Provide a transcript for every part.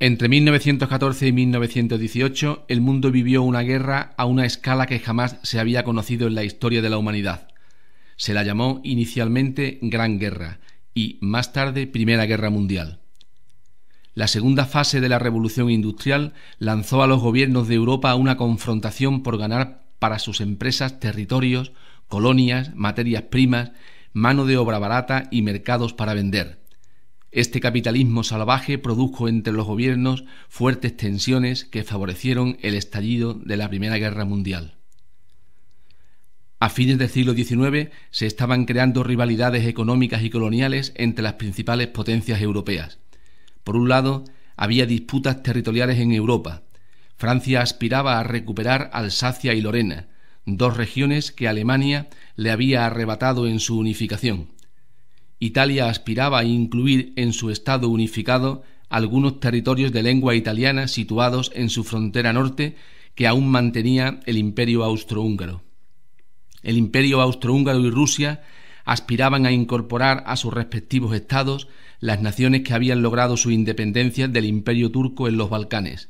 Entre 1914 y 1918 el mundo vivió una guerra a una escala que jamás se había conocido en la historia de la humanidad. Se la llamó inicialmente Gran Guerra y más tarde Primera Guerra Mundial. La segunda fase de la Revolución Industrial lanzó a los gobiernos de Europa a una confrontación por ganar para sus empresas territorios, colonias, materias primas, mano de obra barata y mercados para vender. Este capitalismo salvaje produjo entre los gobiernos fuertes tensiones que favorecieron el estallido de la Primera Guerra Mundial. A fines del siglo XIX se estaban creando rivalidades económicas y coloniales entre las principales potencias europeas. Por un lado, había disputas territoriales en Europa. Francia aspiraba a recuperar Alsacia y Lorena, dos regiones que Alemania le había arrebatado en su unificación. Italia aspiraba a incluir en su Estado unificado algunos territorios de lengua italiana situados en su frontera norte que aún mantenía el imperio austrohúngaro. El imperio austrohúngaro y Rusia aspiraban a incorporar a sus respectivos estados las naciones que habían logrado su independencia del imperio turco en los Balcanes.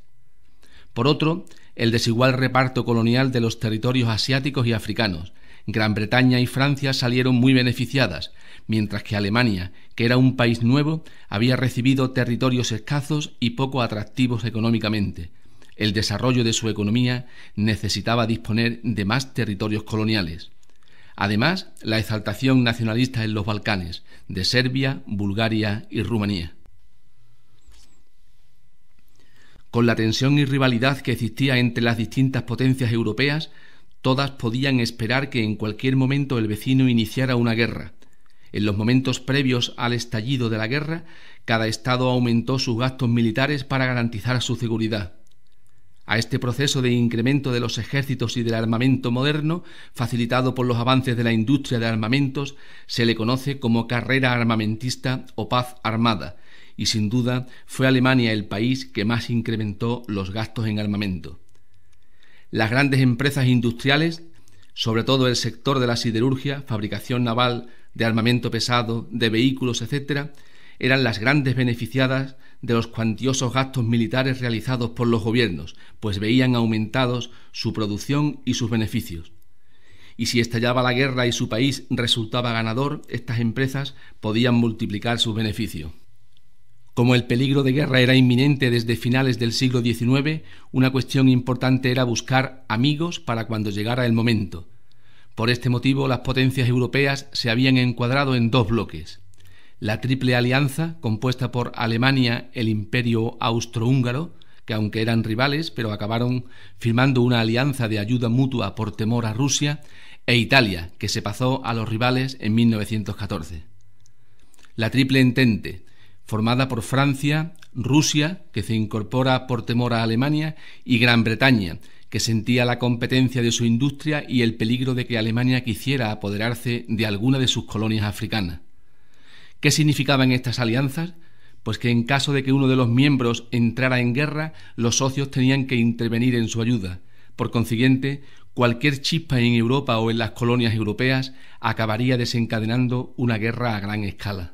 Por otro, el desigual reparto colonial de los territorios asiáticos y africanos. Gran Bretaña y Francia salieron muy beneficiadas, mientras que Alemania, que era un país nuevo, había recibido territorios escasos y poco atractivos económicamente. El desarrollo de su economía necesitaba disponer de más territorios coloniales. Además, la exaltación nacionalista en los Balcanes, de Serbia, Bulgaria y Rumanía. Con la tensión y rivalidad que existía entre las distintas potencias europeas, todas podían esperar que en cualquier momento el vecino iniciara una guerra, en los momentos previos al estallido de la guerra, cada Estado aumentó sus gastos militares para garantizar su seguridad. A este proceso de incremento de los ejércitos y del armamento moderno, facilitado por los avances de la industria de armamentos, se le conoce como carrera armamentista o paz armada, y sin duda fue Alemania el país que más incrementó los gastos en armamento. Las grandes empresas industriales, sobre todo el sector de la siderurgia, fabricación naval, de armamento pesado, de vehículos, etc., eran las grandes beneficiadas de los cuantiosos gastos militares realizados por los gobiernos, pues veían aumentados su producción y sus beneficios. Y si estallaba la guerra y su país resultaba ganador, estas empresas podían multiplicar sus beneficios. Como el peligro de guerra era inminente desde finales del siglo XIX, una cuestión importante era buscar amigos para cuando llegara el momento, por este motivo, las potencias europeas se habían encuadrado en dos bloques. La Triple Alianza, compuesta por Alemania, el Imperio Austrohúngaro, que aunque eran rivales, pero acabaron firmando una alianza de ayuda mutua por temor a Rusia, e Italia, que se pasó a los rivales en 1914. La Triple Entente, formada por Francia, Rusia, que se incorpora por temor a Alemania, y Gran Bretaña, que sentía la competencia de su industria y el peligro de que Alemania quisiera apoderarse de alguna de sus colonias africanas. ¿Qué significaban estas alianzas? Pues que en caso de que uno de los miembros entrara en guerra, los socios tenían que intervenir en su ayuda. Por consiguiente, cualquier chispa en Europa o en las colonias europeas acabaría desencadenando una guerra a gran escala.